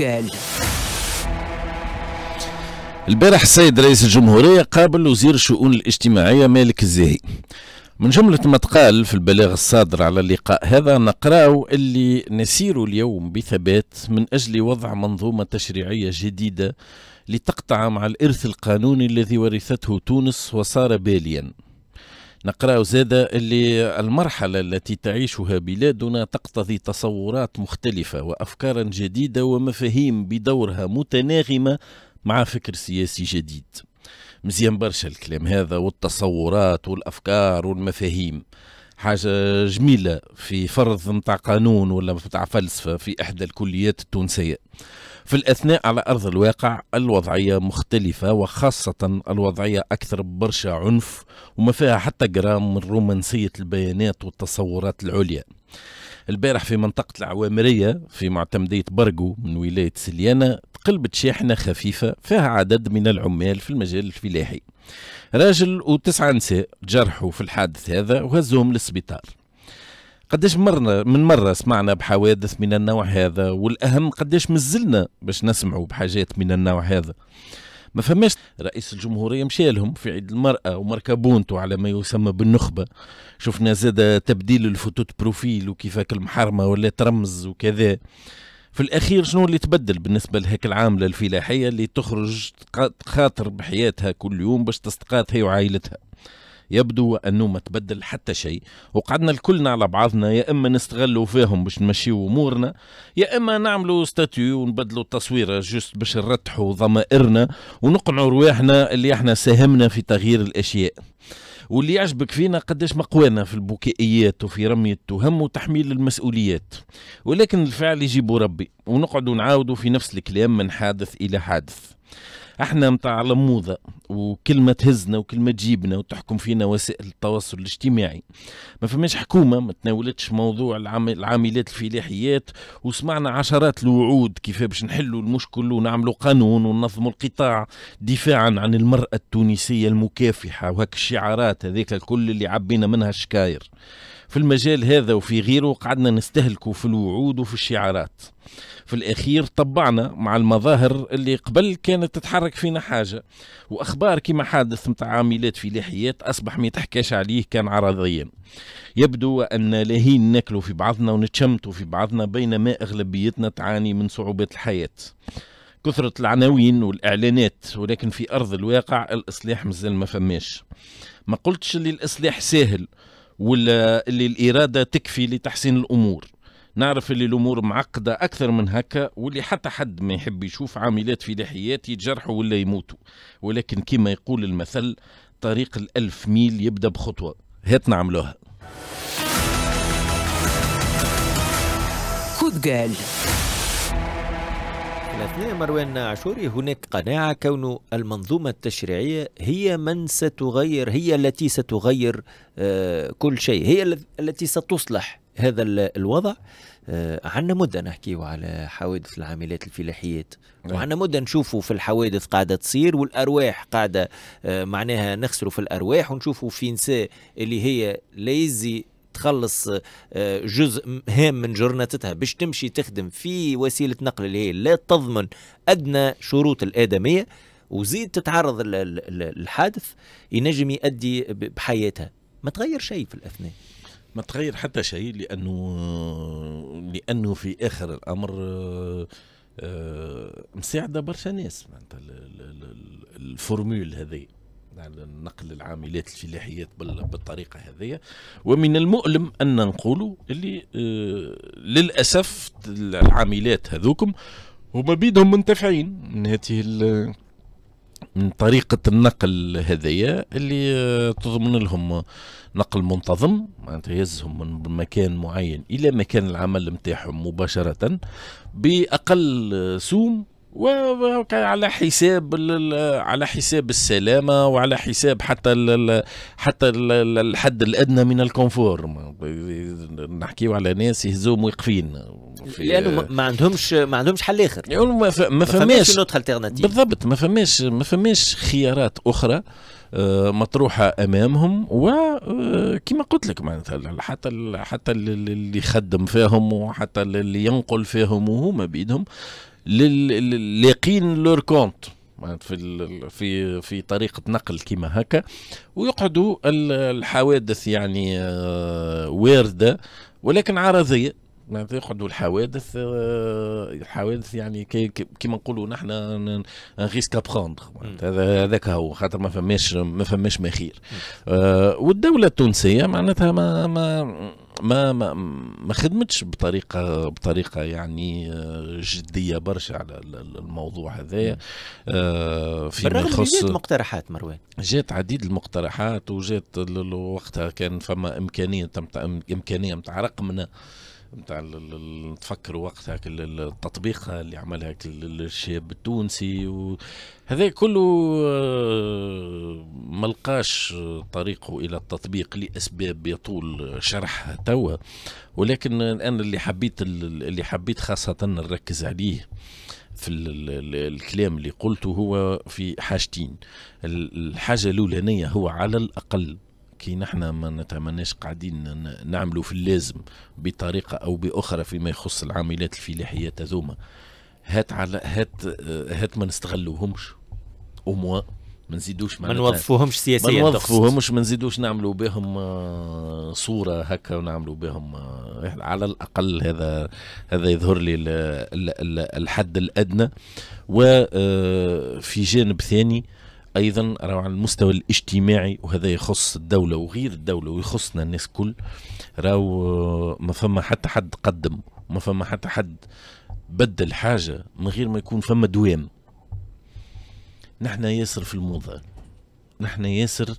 البرتغال البارح السيد رئيس الجمهورية قابل وزير الشؤون الاجتماعية مالك الزاهي من جملة ما تقال في البلاغ الصادر على اللقاء هذا نقراو اللي نسير اليوم بثبات من أجل وضع منظومة تشريعية جديدة لتقطع مع الإرث القانوني الذي ورثته تونس وصار باليا نقرأ زادة اللي المرحلة التي تعيشها بلادنا تقتضي تصورات مختلفة وأفكارا جديدة ومفاهيم بدورها متناغمة مع فكر سياسي جديد مزيان برشا الكلام هذا والتصورات والأفكار والمفاهيم حاجة جميلة في فرض نتاع قانون ولا نتاع فلسفة في إحدى الكليات التونسية في الأثناء على أرض الواقع الوضعية مختلفة وخاصة الوضعية أكثر برشا عنف وما فيها حتى جرام من رومانسية البيانات والتصورات العليا البارح في منطقة العوامرية في معتمدية برقو من ولاية سليانة تقلبت شاحنة خفيفة فيها عدد من العمال في المجال الفلاحي راجل وتسعة نساء جرحوا في الحادث هذا وهزوهم للسبيطار قداش مرنا من مرة سمعنا بحوادث من النوع هذا والأهم قداش مزلنا باش نسمعوا بحاجات من النوع هذا ما فماش رئيس الجمهوريه مشى لهم في عيد المراه ومركبونتو على ما يسمى بالنخبه شفنا زاد تبديل الفوتوت بروفيل وكيفاك المحرمه ولا ترمز وكذا في الاخير شنو اللي تبدل بالنسبه لهيك العامله الفلاحيه اللي تخرج تخاطر بحياتها كل يوم باش تستقاط هي وعائلتها يبدو أنه ما تبدل حتى شيء وقعدنا الكلنا على بعضنا يا إما نستغلوا فيهم باش نمشيو أمورنا يا إما نعملوا ستاتيو ونبدلوا التصويرة جست باش نرتحوا ضمائرنا ونقنعوا رواحنا اللي احنا ساهمنا في تغيير الأشياء واللي يعجبك فينا قداش مقوانا في البكائيات وفي رمي التهم وتحميل المسؤوليات ولكن الفعل يجيب ربي ونقعد نعاودوا في نفس الكلام من حادث إلى حادث احنا متاع لموضه وكلمه تهزنا وكلمه تجيبنا وتحكم فينا وسائل التواصل الاجتماعي ما فماش حكومه ما تناولتش موضوع العاملات الفلاحيات وسمعنا عشرات الوعود كيف باش نحلوا المشكل ونعملوا قانون وننظموا القطاع دفاعا عن المراه التونسيه المكافحه وهك الشعارات هذيك الكل اللي عبينا منها الشكاير في المجال هذا وفي غيره قعدنا نستهلكوا في الوعود وفي الشعارات في الأخير طبعنا مع المظاهر اللي قبل كانت تتحرك فينا حاجة وأخبار كما حادث متاع عاملات فلاحيات أصبح ما يتحكاش عليه كان عرضيا يبدو أن لاهين ناكلوا في بعضنا ونتشمتوا في بعضنا بينما أغلبيتنا تعاني من صعوبات الحياة كثرة العناوين والإعلانات ولكن في أرض الواقع الإصلاح مازال ما فماش ما قلتش اللي الإصلاح ساهل ولا اللي الاراده تكفي لتحسين الامور نعرف اللي الامور معقده اكثر من هكا واللي حتى حد ما يحب يشوف عاملات فلاحيات يتجرحوا ولا يموتوا ولكن كما يقول المثل طريق الألف ميل يبدا بخطوه هات نعملوها خذ قال لكن أثناء مروان عاشوري هناك قناعة كون المنظومة التشريعية هي من ستغير هي التي ستغير آه، كل شيء هي التي ستصلح هذا الوضع آه، عندنا مدة نحكيه على حوادث العاملات الفلاحيات نعم. وعندنا مدة نشوفوا في الحوادث قاعدة تصير والأرواح قاعدة آه، معناها نخسروا في الأرواح ونشوفوا في نساء اللي هي لا يزي تخلص آه، جزء هام من جرنتها باش تمشي تخدم في وسيله نقل اللي هي لا تضمن ادنى شروط الادميه وزيد تتعرض للحادث ينجم يؤدي بحياتها ما تغير شيء في الاثناء ما تغير حتى شيء لانه لانه في اخر الامر آه، آه، مساعده برشا ناس معناتها الفورمول هذه على نقل العاملات الفلاحيات بالطريقه هذه ومن المؤلم ان نقولوا اللي آه، للاسف العاملات هذوكم هما بيدهم منتفعين من هذه من طريقة النقل هذيا اللي آه، تضمن لهم نقل منتظم معناتها يهزهم من مكان معين إلى مكان العمل نتاعهم مباشرة بأقل سوم وعلى حساب على حساب السلامه وعلى حساب حتى حتى الحد الادنى من الكونفور نحكيو على ناس يهزوهم واقفين لانه ما عندهمش ما عندهمش حل اخر يعني ما, ف... ما فماش بالضبط ما فماش ما فماش خيارات اخرى آه، مطروحه امامهم وكما آه، قلت لك معناتها حتى حتى اللي يخدم فيهم وحتى اللي ينقل فيهم وهما بيدهم لليقين لور كونت في في في طريقه نقل كيما هكا ويقعدوا الحوادث يعني آه، وارده ولكن عرضيه معناتها يقعدوا الحوادث آه، الحوادث يعني كيما نقولوا نحن ان ريسك ابخوندر هذا هذاك هو خاطر ما فماش ما فماش ما خير آه، والدوله التونسيه معناتها ما ما ما ما ما خدمتش بطريقه بطريقه يعني آه، جديه برشا على الموضوع هذا آه، في بالرغم يخص جات مقترحات مروان جات عديد المقترحات وجات وقتها كان فما امكانيه امكانيه نتاع رقمنا نتاع نتفكر وقتها التطبيقه اللي عملها الشاب التونسي هذا كله آه، ما لقاش طريقه الى التطبيق لاسباب يطول شرحها توا ولكن انا اللي حبيت اللي حبيت خاصه نركز عليه في الكلام اللي قلته هو في حاجتين الحاجه الاولانيه هو على الاقل كي نحن ما نتمناش قاعدين نعملوا في اللازم بطريقه او باخرى فيما يخص العاملات الفلاحيات هذوما هات على هات هات ما نستغلوهمش اوموا ما نزيدوش ما نوظفوهمش سياسيا ما نوظفوهمش ما نزيدوش نعملوا بهم آه، صوره هكا ونعملوا بهم آه، على الاقل هذا هذا يظهر لي الحد الادنى وفي آه، جانب ثاني ايضا راهو على المستوى الاجتماعي وهذا يخص الدوله وغير الدوله ويخصنا الناس كل راهو آه، ما فما حتى حد قدم ما فما حتى حد بدل حاجه من غير ما يكون فما دوام نحن ياسر في الموضه نحن ياسر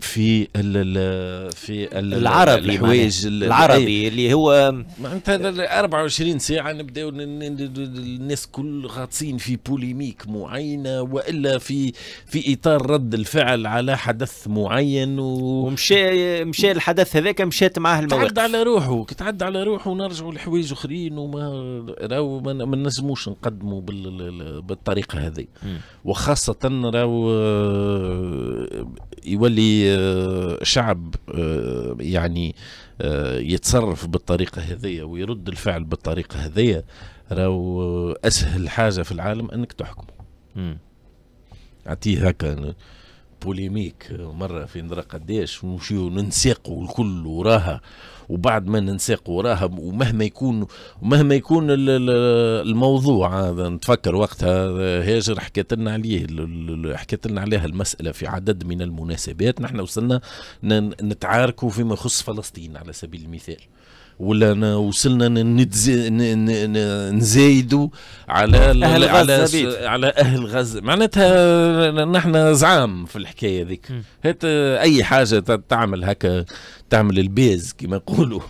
في الـ في الـ العربي الحوايج العربي إيه. اللي هو معناتها 24 ساعه نبداو الناس كل غاطسين في بوليميك معينه والا في في اطار رد الفعل على حدث معين و... ومشى مشى الحدث هذاك مشات معاه المواقف تعد على روحه تعدى تعد على روحه ونرجعوا لحوايج اخرين وما راهو ما نجموش نقدموا بالطريقه هذه وخاصه راهو آه، يولي آه، شعب آه، يعني آه، يتصرف بالطريقه هذية ويرد الفعل بالطريقه هذية راهو اسهل حاجه في العالم انك تحكمه. اعطيه هكا بوليميك مره في ندرا قداش ونمشيو ننساقوا الكل وراها وبعد ما ننساقوا وراها ومهما يكون ومهما يكون الموضوع هذا نتفكر وقتها هاجر حكيت لنا عليه حكيت لنا عليها المساله في عدد من المناسبات نحن وصلنا نتعاركوا فيما يخص فلسطين على سبيل المثال ولا وصلنا نزايدوا على أهل على على اهل غزه معناتها نحن زعام في الحكايه ذيك هات آه، اي حاجه تعمل هكا تعمل البيز كما يقولوا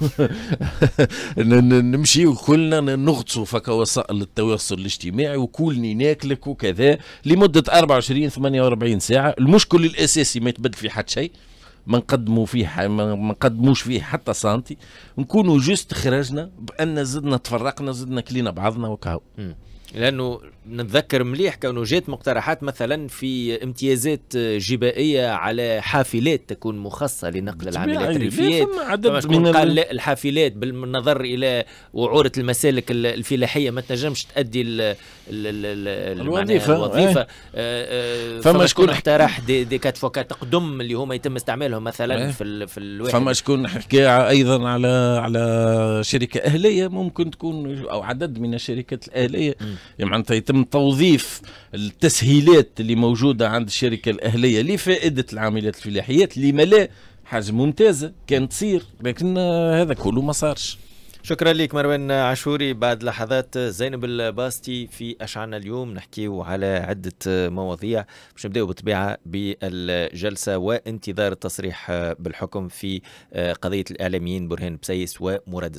نمشي كلنا نغطسوا فك وسائل التواصل الاجتماعي وكلني ناكلك وكذا لمده 24 48 ساعه المشكل الاساسي ما يتبدل في حد شيء ما نقدموا فيه ما نقدموش فيه حتى سنتي نكونوا جوست خرجنا بان زدنا تفرقنا زدنا كلينا بعضنا وكهو لانه نتذكر مليح كونه جات مقترحات مثلا في امتيازات جبائيه على حافلات تكون مخصصه لنقل العاملات يعني الريفيات عدد من قال لا الحافلات بالنظر الى وعوره المسالك الفلاحيه ما تنجمش تؤدي الوظيفه الوظيفه إيه. آه، آه، فما شكون اقترح دي, دي كات فوكا تقدم اللي هما يتم استعمالهم مثلا إيه. في ال في الواحد فما شكون حكى ايضا على على شركه اهليه ممكن تكون او عدد من الشركات الاهليه م. معناتها يتم توظيف التسهيلات اللي موجوده عند الشركه الاهليه لفائده العاملات الفلاحيات لما لا حاجه ممتازه كانت تصير لكن هذا كله ما صارش شكرا لك مروان عاشوري بعد لحظات زينب الباستي في أشعنا اليوم نحكيه على عدة مواضيع باش نبداو بالطبيعة بالجلسة وانتظار التصريح بالحكم في قضية الإعلاميين برهان بسيس ومراد